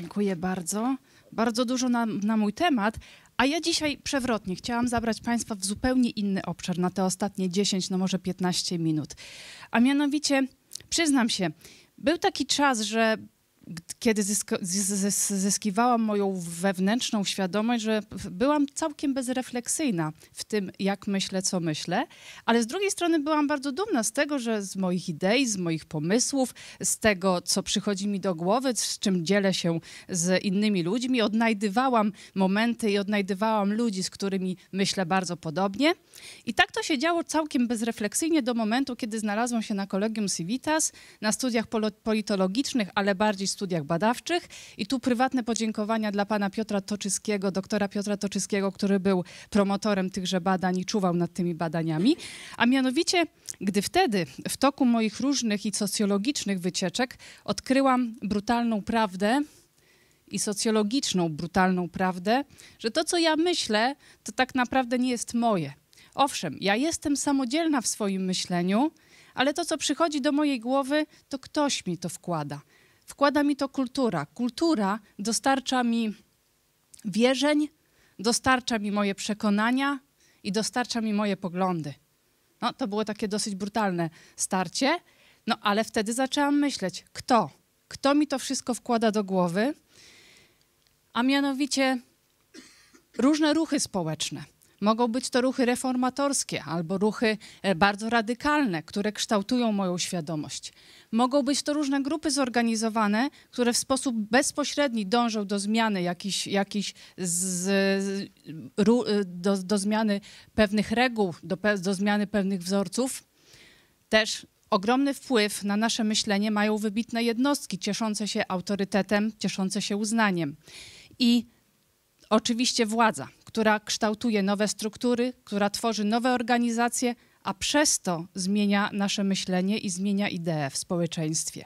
Dziękuję bardzo. Bardzo dużo na, na mój temat, a ja dzisiaj przewrotnie chciałam zabrać Państwa w zupełnie inny obszar na te ostatnie 10, no może 15 minut. A mianowicie, przyznam się, był taki czas, że kiedy zyskiwałam moją wewnętrzną świadomość, że byłam całkiem bezrefleksyjna w tym, jak myślę, co myślę, ale z drugiej strony byłam bardzo dumna z tego, że z moich idei, z moich pomysłów, z tego, co przychodzi mi do głowy, z czym dzielę się z innymi ludźmi, odnajdywałam momenty i odnajdywałam ludzi, z którymi myślę bardzo podobnie. I tak to się działo całkiem bezrefleksyjnie do momentu, kiedy znalazłam się na kolegium Civitas, na studiach politologicznych, ale bardziej studiach badawczych. I tu prywatne podziękowania dla pana Piotra Toczyskiego, doktora Piotra Toczyskiego, który był promotorem tychże badań i czuwał nad tymi badaniami. A mianowicie, gdy wtedy w toku moich różnych i socjologicznych wycieczek odkryłam brutalną prawdę, i socjologiczną, brutalną prawdę, że to, co ja myślę, to tak naprawdę nie jest moje. Owszem, ja jestem samodzielna w swoim myśleniu, ale to, co przychodzi do mojej głowy, to ktoś mi to wkłada wkłada mi to kultura. Kultura dostarcza mi wierzeń, dostarcza mi moje przekonania i dostarcza mi moje poglądy. No, to było takie dosyć brutalne starcie, no ale wtedy zaczęłam myśleć, kto? Kto mi to wszystko wkłada do głowy? A mianowicie różne ruchy społeczne. Mogą być to ruchy reformatorskie albo ruchy e, bardzo radykalne, które kształtują moją świadomość. Mogą być to różne grupy zorganizowane, które w sposób bezpośredni dążą do zmiany jakichś, z, e, do, do zmiany pewnych reguł, do, do zmiany pewnych wzorców. Też Ogromny wpływ na nasze myślenie mają wybitne jednostki cieszące się autorytetem, cieszące się uznaniem. I Oczywiście władza, która kształtuje nowe struktury, która tworzy nowe organizacje, a przez to zmienia nasze myślenie i zmienia idee w społeczeństwie.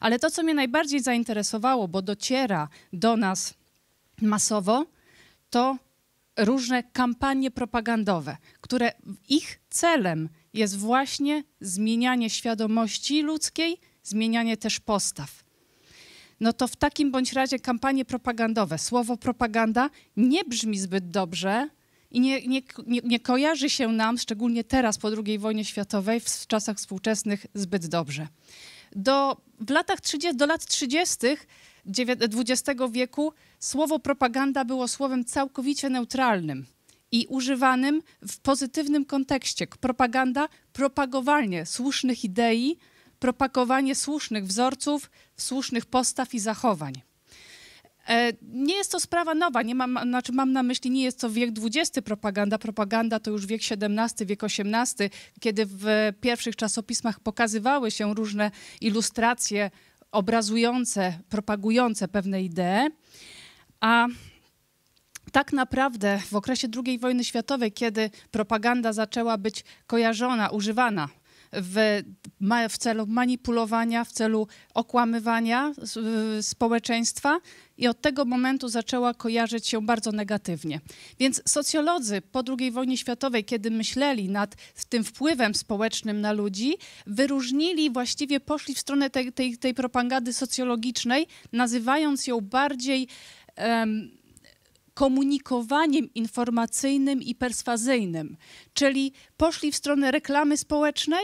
Ale to, co mnie najbardziej zainteresowało, bo dociera do nas masowo, to różne kampanie propagandowe, które ich celem jest właśnie zmienianie świadomości ludzkiej, zmienianie też postaw no to w takim bądź razie kampanie propagandowe, słowo propaganda nie brzmi zbyt dobrze i nie, nie, nie, nie kojarzy się nam, szczególnie teraz po II wojnie światowej, w czasach współczesnych, zbyt dobrze. Do, w latach 30, do lat 30. XX wieku słowo propaganda było słowem całkowicie neutralnym i używanym w pozytywnym kontekście. Propaganda propagowalnie słusznych idei, propagowanie słusznych wzorców, słusznych postaw i zachowań. E, nie jest to sprawa nowa, nie mam, znaczy mam na myśli, nie jest to wiek XX propaganda. Propaganda to już wiek XVII, wiek XVIII, kiedy w pierwszych czasopismach pokazywały się różne ilustracje obrazujące, propagujące pewne idee. A tak naprawdę w okresie II wojny światowej, kiedy propaganda zaczęła być kojarzona, używana w, w celu manipulowania, w celu okłamywania społeczeństwa i od tego momentu zaczęła kojarzyć się bardzo negatywnie. Więc socjolodzy po II wojnie światowej, kiedy myśleli nad tym wpływem społecznym na ludzi, wyróżnili, właściwie poszli w stronę tej, tej, tej propagandy socjologicznej, nazywając ją bardziej. Um, komunikowaniem informacyjnym i perswazyjnym, czyli poszli w stronę reklamy społecznej,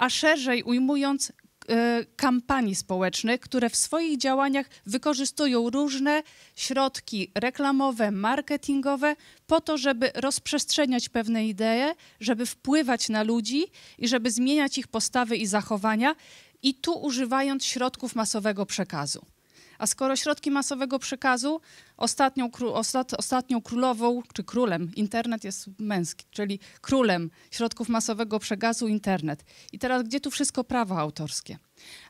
a szerzej ujmując e, kampanii społecznych, które w swoich działaniach wykorzystują różne środki reklamowe, marketingowe po to, żeby rozprzestrzeniać pewne idee, żeby wpływać na ludzi i żeby zmieniać ich postawy i zachowania i tu używając środków masowego przekazu. A skoro środki masowego przekazu, ostatnią, ostat, ostatnią królową, czy królem, internet jest męski, czyli królem środków masowego przekazu internet. I teraz gdzie tu wszystko prawa autorskie?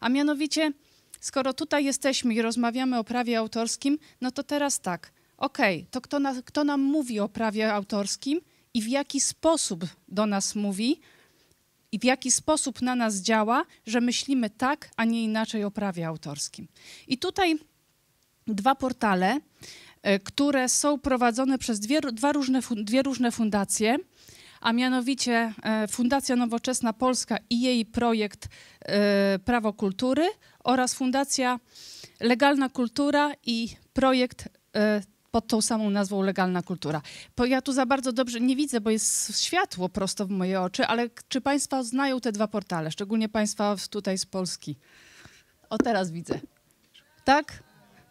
A mianowicie, skoro tutaj jesteśmy i rozmawiamy o prawie autorskim, no to teraz tak, okej, okay, to kto, na, kto nam mówi o prawie autorskim i w jaki sposób do nas mówi – i w jaki sposób na nas działa, że myślimy tak, a nie inaczej o prawie autorskim. I tutaj dwa portale, e, które są prowadzone przez dwie, dwa różne, dwie różne fundacje, a mianowicie e, Fundacja Nowoczesna Polska i jej projekt e, Prawo Kultury oraz Fundacja Legalna Kultura i projekt pod tą samą nazwą legalna kultura. Bo ja tu za bardzo dobrze nie widzę, bo jest światło prosto w moje oczy, ale czy Państwo znają te dwa portale, szczególnie Państwa tutaj z Polski? O, teraz widzę. Tak?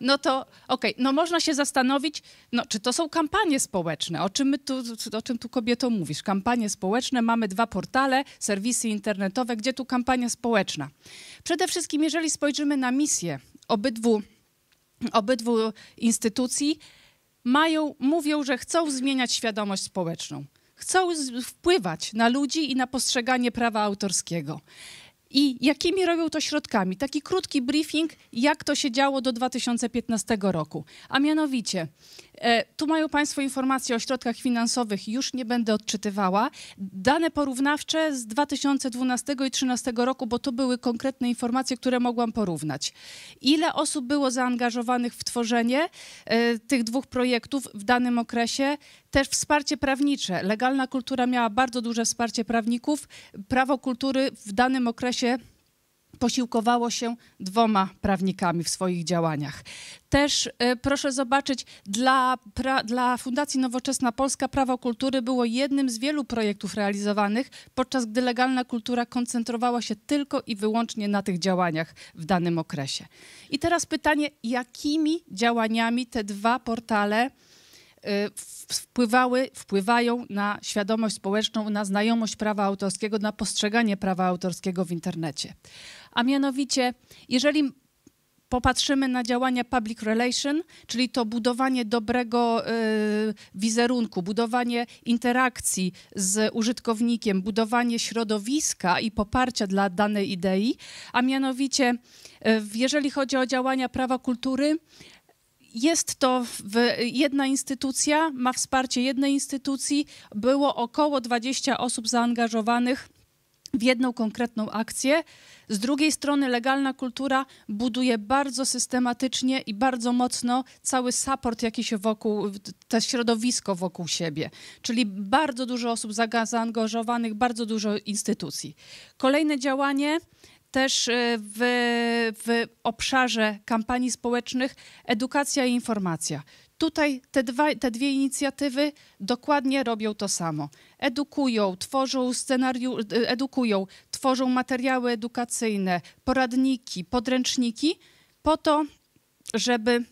No to okej, okay. no można się zastanowić, no, czy to są kampanie społeczne, o czym, my tu, o czym tu kobieto mówisz? Kampanie społeczne, mamy dwa portale, serwisy internetowe, gdzie tu kampania społeczna? Przede wszystkim, jeżeli spojrzymy na misję obydwu, obydwu instytucji, mają, mówią, że chcą zmieniać świadomość społeczną chcą wpływać na ludzi i na postrzeganie prawa autorskiego i jakimi robią to środkami. Taki krótki briefing, jak to się działo do 2015 roku. A mianowicie, e, tu mają Państwo informacje o środkach finansowych, już nie będę odczytywała. Dane porównawcze z 2012 i 2013 roku, bo to były konkretne informacje, które mogłam porównać. Ile osób było zaangażowanych w tworzenie e, tych dwóch projektów w danym okresie? Też wsparcie prawnicze. Legalna kultura miała bardzo duże wsparcie prawników. Prawo kultury w danym okresie posiłkowało się dwoma prawnikami w swoich działaniach. Też y, proszę zobaczyć, dla, pra, dla Fundacji Nowoczesna Polska prawo kultury było jednym z wielu projektów realizowanych, podczas gdy legalna kultura koncentrowała się tylko i wyłącznie na tych działaniach w danym okresie. I teraz pytanie, jakimi działaniami te dwa portale Y, wpływały, wpływają na świadomość społeczną, na znajomość prawa autorskiego, na postrzeganie prawa autorskiego w internecie. A mianowicie, jeżeli popatrzymy na działania public relation, czyli to budowanie dobrego y, wizerunku, budowanie interakcji z użytkownikiem, budowanie środowiska i poparcia dla danej idei, a mianowicie, y, jeżeli chodzi o działania prawa kultury, jest to jedna instytucja, ma wsparcie jednej instytucji. Było około 20 osób zaangażowanych w jedną konkretną akcję. Z drugiej strony legalna kultura buduje bardzo systematycznie i bardzo mocno cały support, jaki się wokół, to środowisko wokół siebie. Czyli bardzo dużo osób zaangażowanych, bardzo dużo instytucji. Kolejne działanie też e, w, w obszarze kampanii społecznych edukacja i informacja. Tutaj te, dwa, te dwie inicjatywy dokładnie robią to samo. Edukują, tworzą scenariusz, e, edukują, tworzą materiały edukacyjne, poradniki, podręczniki po to, żeby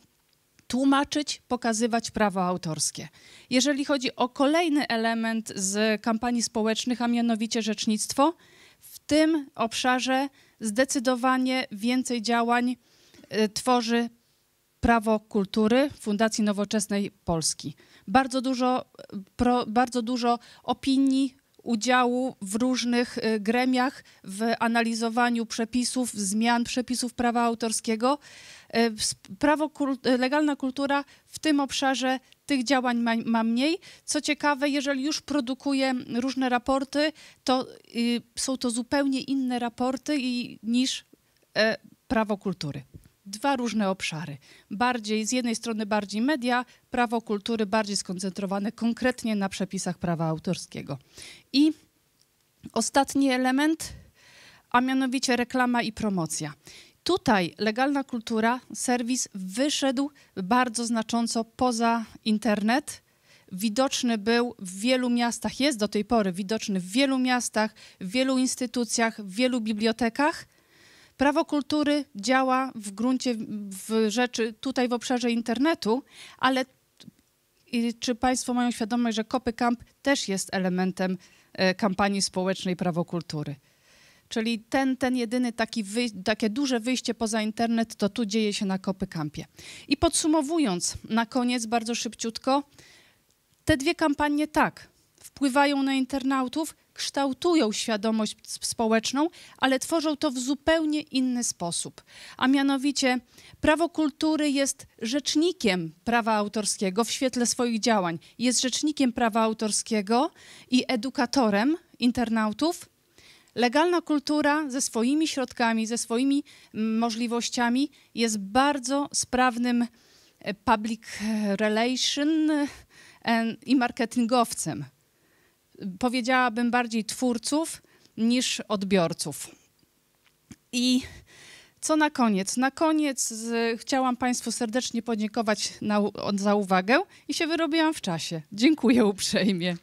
tłumaczyć, pokazywać prawo autorskie. Jeżeli chodzi o kolejny element z kampanii społecznych, a mianowicie rzecznictwo, w tym obszarze zdecydowanie więcej działań e, tworzy Prawo Kultury Fundacji Nowoczesnej Polski. Bardzo dużo, pro, bardzo dużo opinii, udziału w różnych e, gremiach w analizowaniu przepisów, zmian przepisów prawa autorskiego. E, prawo, e, legalna kultura w tym obszarze tych działań ma, ma, mniej. Co ciekawe, jeżeli już produkuje różne raporty, to y, są to zupełnie inne raporty i, niż y, prawo kultury. Dwa różne obszary. Bardziej, z jednej strony bardziej media, prawo kultury bardziej skoncentrowane konkretnie na przepisach prawa autorskiego. I ostatni element, a mianowicie reklama i promocja. Tutaj legalna kultura, serwis wyszedł bardzo znacząco poza internet. Widoczny był w wielu miastach, jest do tej pory widoczny w wielu miastach, w wielu instytucjach, w wielu bibliotekach. Prawo kultury działa w gruncie w rzeczy tutaj w obszarze internetu, ale czy Państwo mają świadomość, że Kopy Camp też jest elementem e, kampanii społecznej prawo kultury? Czyli ten, ten jedyny taki takie duże wyjście poza internet, to tu dzieje się na kampie. I podsumowując, na koniec bardzo szybciutko, te dwie kampanie tak, wpływają na internautów, kształtują świadomość społeczną, ale tworzą to w zupełnie inny sposób. A mianowicie prawo kultury jest rzecznikiem prawa autorskiego w świetle swoich działań. Jest rzecznikiem prawa autorskiego i edukatorem internautów Legalna kultura ze swoimi środkami, ze swoimi mm, możliwościami jest bardzo sprawnym e, public relation e, i marketingowcem. Powiedziałabym bardziej twórców niż odbiorców. I co na koniec? Na koniec chciałam Państwu serdecznie podziękować na, za uwagę i się wyrobiłam w czasie. Dziękuję uprzejmie.